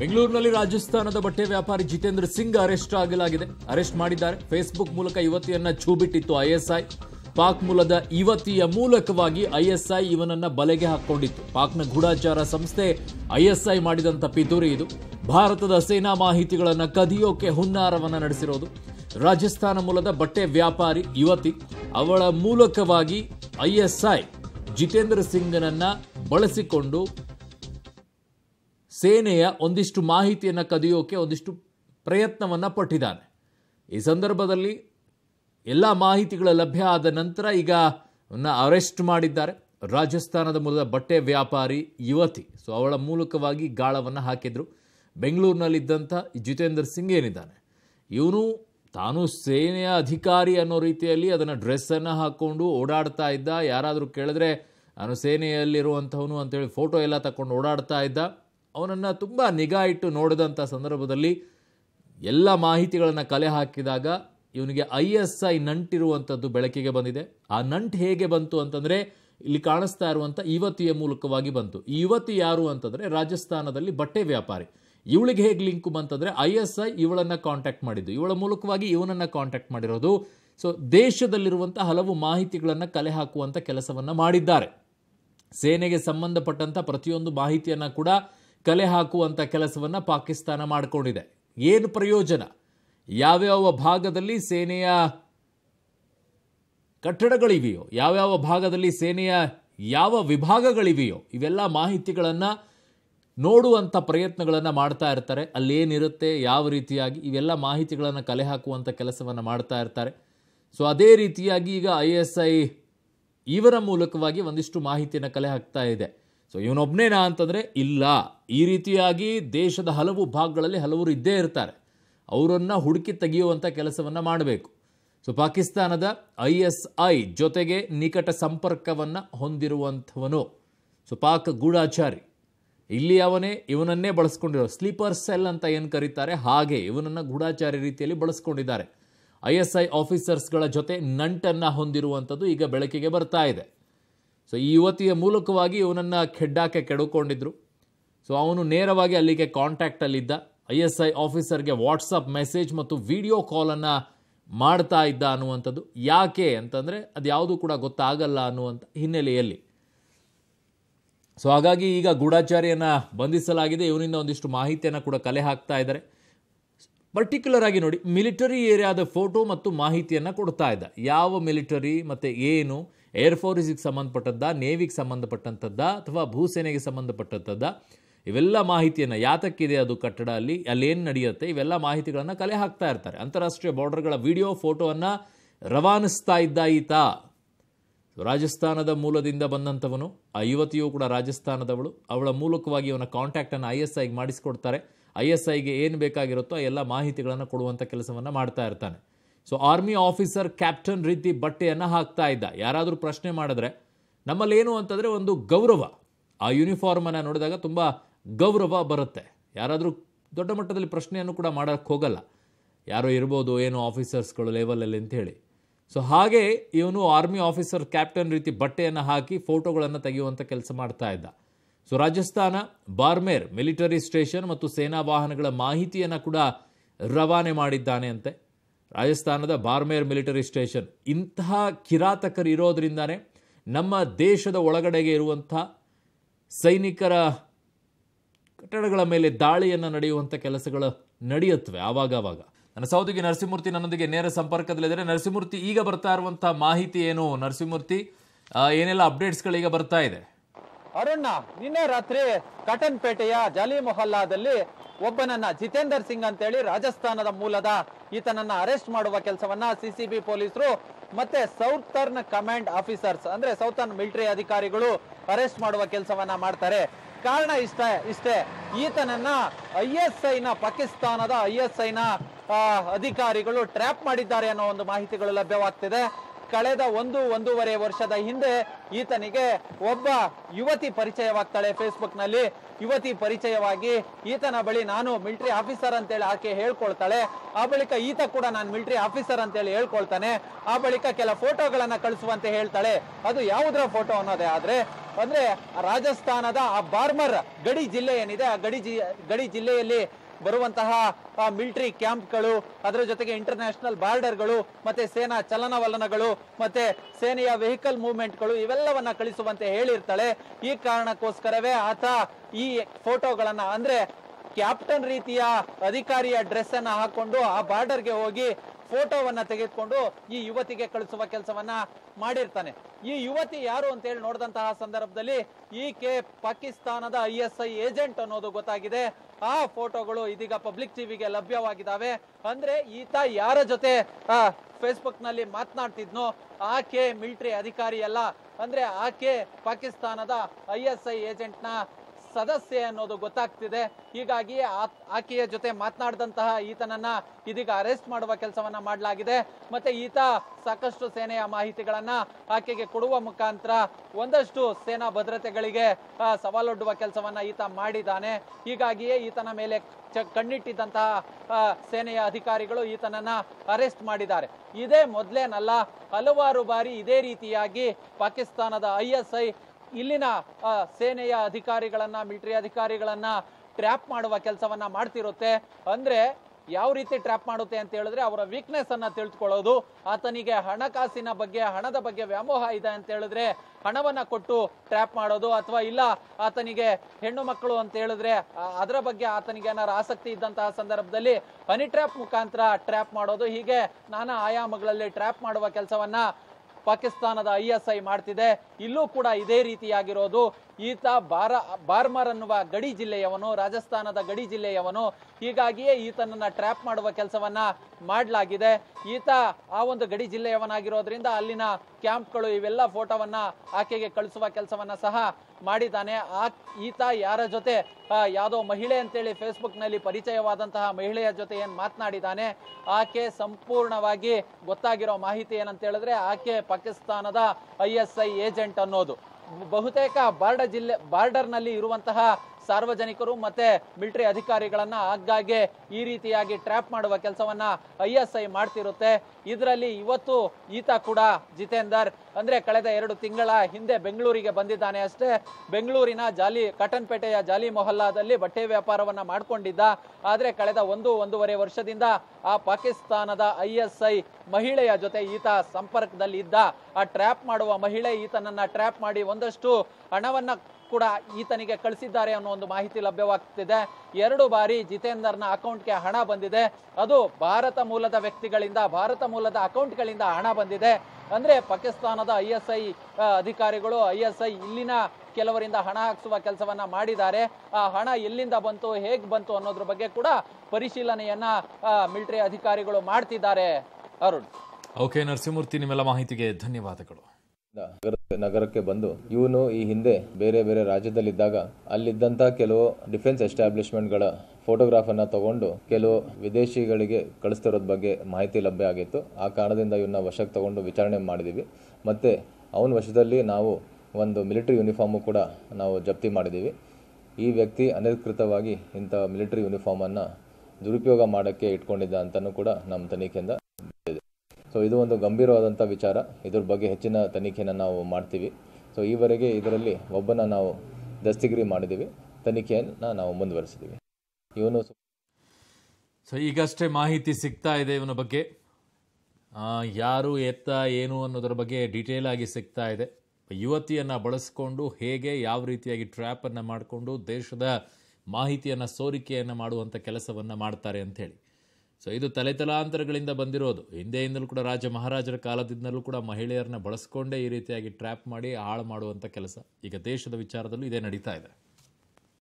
ಬೆಂಗಳೂರಿನಲ್ಲಿ ರಾಜಸ್ಥಾನದ ಬಟ್ಟೆ ವ್ಯಾಪಾರಿ ಜಿತೇಂದ್ರ ಸಿಂಗ್ ಅರೆಸ್ಟ್ ಆಗಲಾಗಿದೆ ಅರೆಸ್ಟ್ ಮಾಡಿದ್ದಾರೆ ಫೇಸ್ಬುಕ್ ಮೂಲಕ ಯುವತಿಯನ್ನ ಛೂ ಐಎಸ್ಐ ಪಾಕ್ ಮೂಲದ ಯುವತಿಯ ಮೂಲಕವಾಗಿ ಐಎಸ್ಐ ಇವನನ್ನ ಬಲೆಗೆ ಹಾಕೊಂಡಿತ್ತು ಪಾಕ್ನ ಗೂಢಾಚಾರ ಸಂಸ್ಥೆ ಐಎಸ್ಐ ಮಾಡಿದಂತ ಪಿತೂರಿ ಇದು ಭಾರತದ ಸೇನಾ ಮಾಹಿತಿಗಳನ್ನು ಕದಿಯೋಕೆ ಹುನ್ನಾರವನ್ನು ನಡೆಸಿರೋದು ರಾಜಸ್ಥಾನ ಮೂಲದ ಬಟ್ಟೆ ವ್ಯಾಪಾರಿ ಯುವತಿ ಅವಳ ಮೂಲಕವಾಗಿ ಐಎಸ್ಐ ಜಿತೇಂದ್ರ ಸಿಂಗ್ನನ್ನ ಬಳಸಿಕೊಂಡು ಸೇನೆಯ ಒಂದಿಷ್ಟು ಮಾಹಿತಿಯನ್ನು ಕದಿಯೋಕೆ ಒಂದಿಷ್ಟು ಪ್ರಯತ್ನವನ್ನು ಪಟ್ಟಿದ್ದಾನೆ ಈ ಸಂದರ್ಭದಲ್ಲಿ ಎಲ್ಲ ಮಾಹಿತಿಗಳು ಲಭ್ಯ ಆದ ನಂತರ ಈಗ ಅರೆಸ್ಟ್ ಮಾಡಿದ್ದಾರೆ ರಾಜಸ್ಥಾನದ ಮೂಲದ ಬಟ್ಟೆ ವ್ಯಾಪಾರಿ ಯುವತಿ ಸೊ ಅವಳ ಮೂಲಕವಾಗಿ ಗಾಳವನ್ನು ಹಾಕಿದರು ಬೆಂಗಳೂರಿನಲ್ಲಿದ್ದಂಥ ಜಿತೇಂದ್ರ ಸಿಂಗ್ ಏನಿದ್ದಾನೆ ಇವನು ತಾನು ಸೇನೆಯ ಅಧಿಕಾರಿ ಅನ್ನೋ ರೀತಿಯಲ್ಲಿ ಅದನ್ನು ಡ್ರೆಸ್ಸನ್ನು ಹಾಕ್ಕೊಂಡು ಓಡಾಡ್ತಾ ಇದ್ದ ಯಾರಾದರೂ ಕೇಳಿದ್ರೆ ನಾನು ಸೇನೆಯಲ್ಲಿರುವಂಥವನು ಅಂತೇಳಿ ಫೋಟೋ ಎಲ್ಲ ತಗೊಂಡು ಓಡಾಡ್ತಾ ಇದ್ದ ಅವನನ್ನು ತುಂಬ ನಿಗಾ ಇಟ್ಟು ನೋಡಿದಂಥ ಸಂದರ್ಭದಲ್ಲಿ ಎಲ್ಲ ಮಾಹಿತಿಗಳನ್ನು ಕಲೆ ಹಾಕಿದಾಗ ಇವನಿಗೆ ಐ ಎಸ್ ಐ ನಂಟಿರುವಂಥದ್ದು ಬೆಳಕಿಗೆ ಬಂದಿದೆ ಆ ನಂಟು ಹೇಗೆ ಬಂತು ಅಂತಂದರೆ ಇಲ್ಲಿ ಕಾಣಿಸ್ತಾ ಇರುವಂಥ ಯುವತಿಯ ಮೂಲಕವಾಗಿ ಬಂತು ಈ ಯುವತಿ ಯಾರು ಅಂತಂದರೆ ರಾಜಸ್ಥಾನದಲ್ಲಿ ಬಟ್ಟೆ ವ್ಯಾಪಾರಿ ಇವಳಿಗೆ ಹೇಗೆ ಲಿಂಕ್ ಬಂತಂದರೆ ಐ ಎಸ್ ಐ ಇವಳನ್ನು ಕಾಂಟ್ಯಾಕ್ಟ್ ಮಾಡಿದ್ದು ಇವಳ ಮೂಲಕವಾಗಿ ಇವನನ್ನು ಕಾಂಟ್ಯಾಕ್ಟ್ ಮಾಡಿರೋದು ಸೊ ದೇಶದಲ್ಲಿರುವಂಥ ಹಲವು ಮಾಹಿತಿಗಳನ್ನು ಕಲೆ ಹಾಕುವಂಥ ಕೆಲಸವನ್ನು ಮಾಡಿದ್ದಾರೆ ಸೇನೆಗೆ ಸಂಬಂಧಪಟ್ಟಂಥ ಪ್ರತಿಯೊಂದು ಮಾಹಿತಿಯನ್ನು ಕೂಡ ಕಲೆ ಹಾಕುವಂಥ ಕೆಲಸವನ್ನು ಪಾಕಿಸ್ತಾನ ಮಾಡಿಕೊಂಡಿದೆ ಏನು ಪ್ರಯೋಜನ ಯಾವ್ಯಾವ ಭಾಗದಲ್ಲಿ ಸೇನೆಯ ಕಟ್ಟಡಗಳಿವೆಯೋ ಯಾವ್ಯಾವ ಭಾಗದಲ್ಲಿ ಸೇನೆಯ ಯಾವ ವಿಭಾಗಗಳಿವೆಯೋ ಇವೆಲ್ಲ ಮಾಹಿತಿಗಳನ್ನು ನೋಡುವಂಥ ಪ್ರಯತ್ನಗಳನ್ನು ಮಾಡ್ತಾ ಇರ್ತಾರೆ ಅಲ್ಲೇನಿರುತ್ತೆ ಯಾವ ರೀತಿಯಾಗಿ ಇವೆಲ್ಲ ಮಾಹಿತಿಗಳನ್ನು ಕಲೆ ಹಾಕುವಂಥ ಕೆಲಸವನ್ನು ಮಾಡ್ತಾ ಇರ್ತಾರೆ ಸೊ ಅದೇ ರೀತಿಯಾಗಿ ಈಗ ಐ ಎಸ್ ಐ ಇವರ ಮೂಲಕವಾಗಿ ಒಂದಿಷ್ಟು ಮಾಹಿತಿಯನ್ನು ಕಲೆ ಹಾಕ್ತಾ ಇದೆ ಸೊ ಇವನೊಬ್ಬನೇನಾ ಅಂತಂದರೆ ಇಲ್ಲ ಈ ರೀತಿಯಾಗಿ ದೇಶದ ಹಲವು ಭಾಗಗಳಲ್ಲಿ ಹಲವರು ಇದ್ದೇ ಇರ್ತಾರೆ ಅವರನ್ನು ಹುಡುಕಿ ತೆಗೆಯುವಂಥ ಕೆಲಸವನ್ನು ಮಾಡಬೇಕು ಸೊ ಪಾಕಿಸ್ತಾನದ ಐ ಎಸ್ ಐ ಜೊತೆಗೆ ನಿಕಟ ಸಂಪರ್ಕವನ್ನು ಹೊಂದಿರುವಂಥವನು ಸೊ ಪಾಕ್ ಗೂಢಾಚಾರಿ ಇಲ್ಲಿ ಅವನೇ ಇವನನ್ನೇ ಬಳಸ್ಕೊಂಡಿರೋ ಸ್ಲೀಪರ್ ಸೆಲ್ ಅಂತ ಏನು ಕರೀತಾರೆ ಹಾಗೆ ಇವನನ್ನು ಗೂಢಾಚಾರಿ ರೀತಿಯಲ್ಲಿ ಬಳಸ್ಕೊಂಡಿದ್ದಾರೆ ಐ ಎಸ್ ಐ ಆಫೀಸರ್ಸ್ಗಳ ಜೊತೆ ನಂಟನ್ನು ಹೊಂದಿರುವಂಥದ್ದು ಈಗ ಬೆಳಕಿಗೆ ಬರ್ತಾ ಇದೆ ಸೊ ಈ ಯುವತಿಯ ಮೂಲಕವಾಗಿ ಇವನನ್ನು ಖೆಡ್ಡಾಕೆ ಕೆಡುಕೊಂಡಿದ್ರು ಸೊ ಅವನು ನೇರವಾಗಿ ಅಲ್ಲಿಗೆ ಕಾಂಟ್ಯಾಕ್ಟಲ್ಲಿದ್ದ ಐ ಎಸ್ ಐ ಆಫೀಸರ್ಗೆ ವಾಟ್ಸಪ್ ಮೆಸೇಜ್ ಮತ್ತು ವಿಡಿಯೋ ಕಾಲನ್ನು ಮಾಡ್ತಾ ಇದ್ದ ಅನ್ನುವಂಥದ್ದು ಯಾಕೆ ಅಂತಂದರೆ ಅದು ಯಾವುದೂ ಕೂಡ ಗೊತ್ತಾಗಲ್ಲ ಅನ್ನುವಂಥ ಹಿನ್ನೆಲೆಯಲ್ಲಿ ಸೊ ಹಾಗಾಗಿ ಈಗ ಗೂಢಾಚಾರ್ಯನ್ನು ಬಂಧಿಸಲಾಗಿದೆ ಇವನಿಂದ ಒಂದಿಷ್ಟು ಮಾಹಿತಿಯನ್ನು ಕೂಡ ಕಲೆ ಹಾಕ್ತಾ ಇದ್ದಾರೆ ಪರ್ಟಿಕ್ಯುಲರ್ ಆಗಿ ನೋಡಿ ಮಿಲಿಟರಿ ಏರಿಯಾದ ಫೋಟೋ ಮತ್ತು ಮಾಹಿತಿಯನ್ನು ಕೊಡ್ತಾ ಇದ್ದ ಯಾವ ಮಿಲಿಟರಿ ಮತ್ತು ಏನು ಏರ್ ಫೋರ್ಸಿಗೆ ಸಂಬಂಧಪಟ್ಟದ್ದ ನೇವಿಗೆ ಸಂಬಂಧಪಟ್ಟಂಥದ್ದ ಅಥವಾ ಭೂಸೇನೆಗೆ ಸಂಬಂಧಪಟ್ಟಂಥದ್ದ ಇವೆಲ್ಲ ಮಾಹಿತಿಯನ್ನು ಯಾತಕ್ಕಿದೆ ಅದು ಕಟ್ಟಡ ಅಲ್ಲಿ ಅಲ್ಲೇನು ನಡೆಯುತ್ತೆ ಇವೆಲ್ಲ ಮಾಹಿತಿಗಳನ್ನು ಕಲೆ ಹಾಕ್ತಾ ಇರ್ತಾರೆ ಅಂತಾರಾಷ್ಟ್ರೀಯ ಬಾರ್ಡರ್ಗಳ ವಿಡಿಯೋ ಫೋಟೋವನ್ನು ರವಾನಿಸ್ತಾ ಇದ್ದ ಈತ ರಾಜಸ್ಥಾನದ ಮೂಲದಿಂದ ಬಂದಂಥವನು ಆ ಯುವತಿಯು ಕೂಡ ರಾಜಸ್ಥಾನದವಳು ಅವಳ ಮೂಲಕವಾಗಿ ಅವನ ಕಾಂಟ್ಯಾಕ್ಟನ್ನು ಐ ಎಸ್ ಐಗೆ ಮಾಡಿಸಿಕೊಡ್ತಾರೆ ಐ ಎಸ್ ಐಗೆ ಏನು ಬೇಕಾಗಿರುತ್ತೋ ಆ ಎಲ್ಲ ಮಾಹಿತಿಗಳನ್ನು ಕೊಡುವಂಥ ಕೆಲಸವನ್ನು ಮಾಡ್ತಾ ಇರ್ತಾನೆ ಸೊ ಆರ್ಮಿ ಆಫೀಸರ್ ಕ್ಯಾಪ್ಟನ್ ರೀತಿ ಬಟ್ಟೆಯನ್ನು ಹಾಕ್ತಾ ಇದ್ದ ಯಾರಾದರೂ ಪ್ರಶ್ನೆ ಮಾಡಿದ್ರೆ ನಮ್ಮಲ್ಲೇನು ಅಂತಂದರೆ ಒಂದು ಗೌರವ ಆ ಯೂನಿಫಾರ್ಮನ್ನು ನೋಡಿದಾಗ ತುಂಬ ಗೌರವ ಬರುತ್ತೆ ಯಾರಾದರೂ ದೊಡ್ಡ ಮಟ್ಟದಲ್ಲಿ ಪ್ರಶ್ನೆಯನ್ನು ಕೂಡ ಮಾಡೋಕ್ಕೆ ಹೋಗಲ್ಲ ಯಾರೋ ಇರ್ಬೋದು ಏನು ಆಫೀಸರ್ಸ್ಗಳು ಲೆವೆಲಲ್ಲಿ ಅಂತೇಳಿ ಸೊ ಹಾಗೆ ಇವನು ಆರ್ಮಿ ಆಫೀಸರ್ ಕ್ಯಾಪ್ಟನ್ ರೀತಿ ಬಟ್ಟೆಯನ್ನು ಹಾಕಿ ಫೋಟೋಗಳನ್ನು ತೆಗೆಯುವಂಥ ಕೆಲಸ ಮಾಡ್ತಾ ಇದ್ದ so Rajasthan Barmer military station ಮತ್ತು ಸೇನಾ ವಾಹನಗಳ ಮಾಹಿತಿಯನ್ನು ಕೂಡ ರವಾನೆ ಮಾಡಿದ್ದಾನೆ ಅಂತೆ ರಾಜಸ್ಥಾನದ ಬಾರ್ಮೇರ್ ಮಿಲಿಟರಿ ಸ್ಟೇಷನ್ ಇಂತಹ ಕಿರಾತಕರು ಇರೋದ್ರಿಂದನೇ ನಮ್ಮ ದೇಶದ ಒಳಗಡೆಗೆ ಇರುವಂಥ ಸೈನಿಕರ ಕಟ್ಟಡಗಳ ಮೇಲೆ ದಾಳಿಯನ್ನು ನಡೆಯುವಂಥ ಕೆಲಸಗಳು ನಡೆಯುತ್ತವೆ ಆವಾಗವಾಗ ನನ್ನ ಸೌದಿಗೆ ನರಸಿಂಹಮೂರ್ತಿ ನನ್ನೊಂದಿಗೆ ನೇರ ಸಂಪರ್ಕದಲ್ಲಿದ್ದರೆ ನರಸಿಂಹಮೂರ್ತಿ ಈಗ ಬರ್ತಾ ಇರುವಂಥ ಮಾಹಿತಿ ಏನು ನರಸಿಂಹಮೂರ್ತಿ ಏನೆಲ್ಲ ಅಪ್ಡೇಟ್ಸ್ಗಳೀಗ ಬರ್ತಾ ಇದೆ ಅರುಣ್ಣ ನಿನ್ನೆ ರಾತ್ರಿ ಕಟನ್ಪೇಟೆಯ ಜಾಲಿ ಮೊಹಲ್ಲಾದಲ್ಲಿ ಒಬ್ಬನನ್ನ ಜಿತೇಂದರ್ ಸಿಂಗ್ ಅಂತೇಳಿ ರಾಜಸ್ಥಾನದ ಮೂಲದ ಈತನನ್ನ ಅರೆಸ್ಟ್ ಮಾಡುವ ಕೆಲಸವನ್ನ ಸಿಸಿಬಿ ಪೊಲೀಸರು ಮತ್ತೆ ಸೌತರ್ನ್ ಕಮಾಂಡ್ ಆಫೀಸರ್ಸ್ ಅಂದ್ರೆ ಸೌತರ್ನ್ ಮಿಲಿಟರಿ ಅಧಿಕಾರಿಗಳು ಅರೆಸ್ಟ್ ಮಾಡುವ ಕೆಲಸವನ್ನ ಮಾಡ್ತಾರೆ ಕಾರಣ ಇಷ್ಟ ಇಷ್ಟೇ ಈತನನ್ನ ಐ ಎಸ್ ಐನ ಪಾಕಿಸ್ತಾನದ ಐ ಎಸ್ ಐನ ಅಧಿಕಾರಿಗಳು ಟ್ರ್ಯಾಪ್ ಮಾಡಿದ್ದಾರೆ ಅನ್ನೋ ಒಂದು ಮಾಹಿತಿಗಳು ಲಭ್ಯವಾಗ್ತಿದೆ ಕಳೆದ ಒಂದು ಒಂದೂವರೆ ವರ್ಷದ ಹಿಂದೆ ಈತನಿಗೆ ಒಬ್ಬ ಯುವತಿ ಪರಿಚಯವಾಗ್ತಾಳೆ ಫೇಸ್ಬುಕ್ ನಲ್ಲಿ ಯುವತಿ ಪರಿಚಯವಾಗಿ ಈತನ ಬಳಿ ನಾನು ಮಿಲಿಟರಿ ಆಫೀಸರ್ ಅಂತೇಳಿ ಆಕೆ ಹೇಳ್ಕೊಳ್ತಾಳೆ ಆ ಬಳಿಕ ಈತ ಕೂಡ ನಾನು ಮಿಲಿಟರಿ ಆಫೀಸರ್ ಅಂತೇಳಿ ಹೇಳ್ಕೊಳ್ತಾನೆ ಆ ಬಳಿಕ ಕೆಲ ಫೋಟೋಗಳನ್ನ ಕಳಿಸುವಂತೆ ಹೇಳ್ತಾಳೆ ಅದು ಯಾವುದರ ಫೋಟೋ ಅನ್ನೋದೇ ಆದ್ರೆ ಅಂದ್ರೆ ರಾಜಸ್ಥಾನದ ಆ ಬಾರ್ಮರ್ ಗಡಿ ಜಿಲ್ಲೆ ಏನಿದೆ ಆ ಗಡಿ ಜಿ ಗಡಿ ಜಿಲ್ಲೆಯಲ್ಲಿ ಬರುವಂತಹ ಮಿಲಿಟರಿ ಕ್ಯಾಂಪ್ಗಳು ಅದರ ಜೊತೆಗೆ ಇಂಟರ್ನ್ಯಾಷನಲ್ ಬಾರ್ಡರ್ಗಳು ಮತ್ತೆ ಸೇನಾ ಚಲನವಲನಗಳು ಮತ್ತೆ ಸೇನೆಯ ವೆಹಿಕಲ್ ಮೂವ್ಮೆಂಟ್ಗಳು ಇವೆಲ್ಲವನ್ನ ಕಳಿಸುವಂತೆ ಹೇಳಿರ್ತಾಳೆ ಈ ಕಾರಣಕ್ಕೋಸ್ಕರವೇ ಆತ ಈ ಫೋಟೋಗಳನ್ನ ಅಂದ್ರೆ ಕ್ಯಾಪ್ಟನ್ ರೀತಿಯ ಅಧಿಕಾರಿಯ ಡ್ರೆಸ್ ಅನ್ನ ಹಾಕೊಂಡು ಆ ಬಾರ್ಡರ್ಗೆ ಹೋಗಿ ಫೋಟೋವನ್ನ ತೆಗೆದುಕೊಂಡು ಈ ಯುವತಿಗೆ ಕಳಿಸುವ ಕೆಲಸವನ್ನ ಮಾಡಿರ್ತಾನೆ ಈ ಯುವತಿ ಯಾರು ಅಂತ ಹೇಳಿ ನೋಡಿದಂತಹ ಸಂದರ್ಭದಲ್ಲಿ ಈಕೆ ಪಾಕಿಸ್ತಾನದ ಐ ಎಸ್ ಐ ಏಜೆಂಟ್ ಅನ್ನೋದು ಗೊತ್ತಾಗಿದೆ ಆ ಫೋಟೋಗಳು ಇದೀಗ ಪಬ್ಲಿಕ್ ಟಿವಿಗೆ ಲಭ್ಯವಾಗಿದ್ದಾವೆ ಅಂದ್ರೆ ಈತ ಯಾರ ಜೊತೆ ಫೇಸ್ಬುಕ್ ನಲ್ಲಿ ಮಾತನಾಡ್ತಿದ್ನೋ ಆಕೆ ಮಿಲಿಟರಿ ಅಧಿಕಾರಿ ಅಲ್ಲ ಅಂದ್ರೆ ಆಕೆ ಪಾಕಿಸ್ತಾನದ ಐ ಎಸ್ ಐ ಏಜೆಂಟ್ ನ ಸದಸ್ಯೆ ಅನ್ನೋದು ಗೊತ್ತಾಗ್ತಿದೆ ಹೀಗಾಗಿ ಆಕೆಯ ಜೊತೆ ಮಾತನಾಡಿದಂತಹ ಈತನನ್ನ ಇದೀಗ ಅರೆಸ್ಟ್ ಮಾಡುವ ಕೆಲಸವನ್ನ ಮಾಡಲಾಗಿದೆ ಮತ್ತೆ ಈತ ಸಾಕಷ್ಟು ಸೇನೆಯ ಮಾಹಿತಿಗಳನ್ನ ಆಕೆಗೆ ಕೊಡುವ ಮುಖಾಂತರ ಒಂದಷ್ಟು ಸೇನಾ ಭದ್ರತೆಗಳಿಗೆ ಸವಾಲೊಡ್ಡುವ ಕೆಲಸವನ್ನ ಈತ ಮಾಡಿದ್ದಾನೆ ಹೀಗಾಗಿಯೇ ಈತನ ಮೇಲೆ ಕಣ್ಣಿಟ್ಟಿದ್ದಂತಹ ಸೇನೆಯ ಅಧಿಕಾರಿಗಳು ಈತನನ್ನ ಅರೆಸ್ಟ್ ಮಾಡಿದ್ದಾರೆ ಇದೇ ಮೊದಲೇನಲ್ಲ ಹಲವಾರು ಬಾರಿ ಇದೇ ರೀತಿಯಾಗಿ ಪಾಕಿಸ್ತಾನದ ಐಎಸ್ಐ ಇಲ್ಲಿನ ಸೇನೆಯ ಅಧಿಕಾರಿಗಳನ್ನ ಮಿಲಿಟರಿ ಅಧಿಕಾರಿಗಳನ್ನ ಟ್ರ್ಯಾಪ್ ಮಾಡುವ ಕೆಲಸವನ್ನ ಮಾಡ್ತಿರುತ್ತೆ ಅಂದ್ರೆ ಯಾವ ರೀತಿ ಟ್ರ್ಯಾಪ್ ಮಾಡುತ್ತೆ ಅಂತ ಹೇಳಿದ್ರೆ ಅವರ ವೀಕ್ನೆಸ್ ಅನ್ನ ತಿಳಿದುಕೊಳ್ಳೋದು ಆತನಿಗೆ ಹಣಕಾಸಿನ ಬಗ್ಗೆ ಹಣದ ಬಗ್ಗೆ ವ್ಯಾಮೋಹ ಇದೆ ಅಂತ ಹೇಳಿದ್ರೆ ಹಣವನ್ನ ಕೊಟ್ಟು ಟ್ರ್ಯಾಪ್ ಮಾಡೋದು ಅಥವಾ ಇಲ್ಲ ಆತನಿಗೆ ಹೆಣ್ಣು ಮಕ್ಕಳು ಅಂತ ಹೇಳಿದ್ರೆ ಅದರ ಬಗ್ಗೆ ಆತನಿಗೆ ಏನಾದ್ರು ಆಸಕ್ತಿ ಇದ್ದಂತಹ ಸಂದರ್ಭದಲ್ಲಿ ಹನಿ ಟ್ರ್ಯಾಪ್ ಮುಖಾಂತರ ಟ್ರ್ಯಾಪ್ ಮಾಡೋದು ಹೀಗೆ ನಾನಾ ಆಯಾಮಗಳಲ್ಲಿ ಟ್ರ್ಯಾಪ್ ಮಾಡುವ ಕೆಲಸವನ್ನ ಪಾಕಿಸ್ತಾನದ ಐಎಸ್ಐ ಮಾಡ್ತಿದೆ ಇಲ್ಲೂ ಕೂಡ ಇದೇ ರೀತಿಯಾಗಿರೋದು ಈತ ಬಾರ ಬಾರ್ಮರ್ ಅನ್ನುವ ಗಡಿ ಜಿಲ್ಲೆಯವನು ರಾಜಸ್ಥಾನದ ಗಡಿ ಜಿಲ್ಲೆಯವನು ಹೀಗಾಗಿಯೇ ಈತನನ್ನ ಟ್ರ್ಯಾಪ್ ಮಾಡುವ ಕೆಲಸವನ್ನ ಮಾಡಲಾಗಿದೆ ಈತ ಆ ಒಂದು ಗಡಿ ಜಿಲ್ಲೆಯವನಾಗಿರೋದ್ರಿಂದ ಅಲ್ಲಿನ ಕ್ಯಾಂಪ್ಗಳು ಇವೆಲ್ಲ ಫೋಟೋವನ್ನ ಆಕೆಗೆ ಕಳಿಸುವ ಕೆಲಸವನ್ನ ಸಹ ಮಾಡಿದ್ದಾನೆ ಆ ಈತ ಯಾರ ಜೊತೆ ಯಾವುದೋ ಮಹಿಳೆ ಅಂತೇಳಿ ಫೇಸ್ಬುಕ್ನಲ್ಲಿ ಪರಿಚಯವಾದಂತಹ ಮಹಿಳೆಯ ಜೊತೆ ಏನು ಮಾತನಾಡಿದ್ದಾನೆ ಆಕೆ ಸಂಪೂರ್ಣವಾಗಿ ಗೊತ್ತಾಗಿರೋ ಮಾಹಿತಿ ಏನಂತ ಹೇಳಿದ್ರೆ ಆಕೆ ಪಾಕಿಸ್ತಾನದ ಐ ಎಸ್ ಐ ಏಜೆಂಟ್ ಅನ್ನೋದು ಬಹುತೇಕ ಬಾರ್ಡರ್ ಜಿಲ್ಲೆ ಬಾರ್ಡರ್ನಲ್ಲಿ ಇರುವಂತಹ ಸಾರ್ವಜನಿಕರು ಮತ್ತೆ ಮಿಲಿಟರಿ ಅಧಿಕಾರಿಗಳನ್ನ ಆಗಾಗ್ಗೆ ಈ ರೀತಿಯಾಗಿ ಟ್ರ್ಯಾಪ್ ಮಾಡುವ ಕೆಲಸವನ್ನ ಐ ಎಸ್ ಐ ಮಾಡ್ತಿರುತ್ತೆ ಇದರಲ್ಲಿ ಇವತ್ತು ಈತ ಕೂಡ ಜಿತೇಂದರ್ ಅಂದ್ರೆ ಕಳೆದ ಎರಡು ತಿಂಗಳ ಹಿಂದೆ ಬೆಂಗಳೂರಿಗೆ ಬಂದಿದ್ದಾನೆ ಅಷ್ಟೇ ಬೆಂಗಳೂರಿನ ಜಾಲಿ ಕಾಟನ್ಪೇಟೆಯ ಜಾಲಿ ಮೊಹಲ್ಲಾದಲ್ಲಿ ಬಟ್ಟೆ ವ್ಯಾಪಾರವನ್ನ ಮಾಡಿಕೊಂಡಿದ್ದ ಆದ್ರೆ ಕಳೆದ ಒಂದು ಒಂದೂವರೆ ವರ್ಷದಿಂದ ಆ ಪಾಕಿಸ್ತಾನದ ಐ ಐ ಮಹಿಳೆಯ ಜೊತೆ ಈತ ಸಂಪರ್ಕದಲ್ಲಿ ಇದ್ದ ಆ ಟ್ರ್ಯಾಪ್ ಮಾಡುವ ಮಹಿಳೆ ಈತನನ್ನ ಟ್ರ್ಯಾಪ್ ಮಾಡಿ ಒಂದಷ್ಟು ಹಣವನ್ನ ಕೂಡ ಈತನಿಗೆ ಕಳಿಸಿದ್ದಾರೆ ಅನ್ನೋ ಒಂದು ಮಾಹಿತಿ ಲಭ್ಯವಾಗ್ತಿದೆ ಎರಡು ಬಾರಿ ಜಿತೇಂದರ್ನ ಅಕೌಂಟ್ಗೆ ಹಣ ಬಂದಿದೆ ಅದು ಭಾರತ ಮೂಲದ ವ್ಯಕ್ತಿಗಳಿಂದ ಭಾರತ ಮೂಲದ ಅಕೌಂಟ್ಗಳಿಂದ ಹಣ ಬಂದಿದೆ ಅಂದ್ರೆ ಪಾಕಿಸ್ತಾನದ ಐ ಎಸ್ ಐ ಅಧಿಕಾರಿಗಳು ಐ ಎಸ್ ಐ ಇಲ್ಲಿನ ಕೆಲವರಿಂದ ಹಣ ಹಾಕಿಸುವ ಕೆಲಸವನ್ನ ಮಾಡಿದ್ದಾರೆ ಆ ಹಣ ಎಲ್ಲಿಂದ ಬಂತು ಹೇಗ್ ಬಂತು ಅನ್ನೋದ್ರ ಬಗ್ಗೆ ಕೂಡ ಪರಿಶೀಲನೆಯನ್ನ ಮಿಲಿಟರಿ ಅಧಿಕಾರಿಗಳು ಮಾಡ್ತಿದ್ದಾರೆ ಅರುಣ್ ಓಕೆ ನರಸಿಂಹಮೂರ್ತಿ ನಿಮ್ಮೆಲ್ಲ ಮಾಹಿತಿಗೆ ಧನ್ಯವಾದಗಳು ನಗರಕ್ಕೆ ಬಂದು ಇವನು ಈ ಹಿಂದೆ ಬೇರೆ ಬೇರೆ ರಾಜ್ಯದಲ್ಲಿದ್ದಾಗ ಅಲ್ಲಿದ್ದಂಥ ಕೆಲವು ಡಿಫೆನ್ಸ್ ಫೋಟೋಗ್ರಾಫ್ ಅನ್ನ ತಗೊಂಡು ಕೆಲವು ವಿದೇಶಿಗಳಿಗೆ ಕಳಿಸ್ತಿರೋದ್ ಬಗ್ಗೆ ಮಾಹಿತಿ ಲಭ್ಯ ಆಗಿತ್ತು ಆ ಕಾರಣದಿಂದ ಇವನ್ನ ವಶಕ್ಕೆ ತಗೊಂಡು ವಿಚಾರಣೆ ಮಾಡಿದ್ದೀವಿ ಮತ್ತೆ ಅವನ ವಶದಲ್ಲಿ ನಾವು ಒಂದು ಮಿಲಿಟರಿ ಯೂನಿಫಾರ್ಮು ಕೂಡ ನಾವು ಜಪ್ತಿ ಮಾಡಿದ್ದೀವಿ ಈ ವ್ಯಕ್ತಿ ಅನಧಿಕೃತವಾಗಿ ಇಂಥ ಮಿಲಿಟರಿ ಅನ್ನ ದುರುಪಯೋಗ ಮಾಡೋಕ್ಕೆ ಇಟ್ಕೊಂಡಿದ್ದ ಅಂತಲೂ ಕೂಡ ನಮ್ಮ ತನಿಖೆಯಿಂದ ಸೊ ಇದು ಒಂದು ಗಂಭೀರವಾದಂಥ ವಿಚಾರ ಇದ್ರ ಬಗ್ಗೆ ಹೆಚ್ಚಿನ ತನಿಖೆಯನ್ನು ನಾವು ಮಾಡ್ತೀವಿ ಸೊ ಈವರೆಗೆ ಇದರಲ್ಲಿ ಒಬ್ಬನ ನಾವು ದಸ್ತಿಗಿರಿ ಮಾಡಿದ್ದೀವಿ ತನಿಖೆಯನ್ನು ನಾವು ಮುಂದುವರಿಸಿದ್ದೀವಿ ಇವನು ಸೊ ಈಗಷ್ಟೇ ಮಾಹಿತಿ ಸಿಗ್ತಾ ಇದೆ ಇವನ ಬಗ್ಗೆ ಯಾರು ಎತ್ತ ಏನು ಅನ್ನೋದ್ರ ಬಗ್ಗೆ ಡೀಟೇಲ್ ಆಗಿ ಸಿಗ್ತಾ ಇದೆ ಯುವತಿಯನ್ನು ಬಳಸಿಕೊಂಡು ಹೇಗೆ ಯಾವ ರೀತಿಯಾಗಿ ಟ್ರ್ಯಾಪನ್ನು ಮಾಡಿಕೊಂಡು ದೇಶದ ಮಾಹಿತಿಯನ್ನು ಸೋರಿಕೆಯನ್ನು ಮಾಡುವಂಥ ಕೆಲಸವನ್ನು ಮಾಡ್ತಾರೆ ಅಂಥೇಳಿ ಸೊ ಇದು ತಲೆತಲಾಂತರಗಳಿಂದ ಬಂದಿರೋದು ಹಿಂದೆಯಿಂದಲೂ ಕೂಡ ರಾಜ ಮಹಾರಾಜರ ಕಾಲದಿಂದಲೂ ಕೂಡ ಮಹಿಳೆಯರನ್ನ ಬಳಸ್ಕೊಂಡೇ ಈ ರೀತಿಯಾಗಿ ಟ್ರ್ಯಾಪ್ ಮಾಡಿ ಹಾಳು ಮಾಡುವಂಥ ಕೆಲಸ ಈಗ ದೇಶದ ವಿಚಾರದಲ್ಲೂ ಇದೇ ನಡೀತಾ ಇದೆ